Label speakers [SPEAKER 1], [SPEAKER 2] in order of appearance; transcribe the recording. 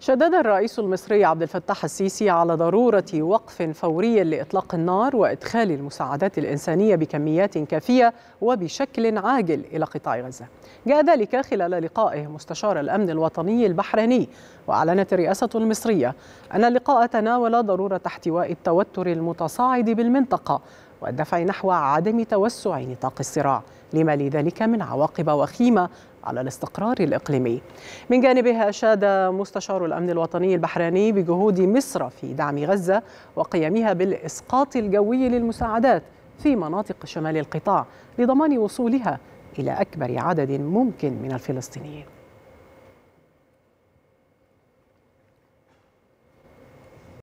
[SPEAKER 1] شدد الرئيس المصري عبد الفتاح السيسي على ضرورة وقف فوري لإطلاق النار وإدخال المساعدات الإنسانية بكميات كافية وبشكل عاجل إلى قطاع غزة. جاء ذلك خلال لقائه مستشار الأمن الوطني البحريني، وأعلنت الرئاسة المصرية أن اللقاء تناول ضرورة احتواء التوتر المتصاعد بالمنطقة والدفع نحو عدم توسع نطاق الصراع. لما لذلك من عواقب وخيمة على الاستقرار الإقليمي من جانبها أشاد مستشار الأمن الوطني البحريني بجهود مصر في دعم غزة وقيامها بالإسقاط الجوي للمساعدات في مناطق شمال القطاع لضمان وصولها إلى أكبر عدد ممكن من الفلسطينيين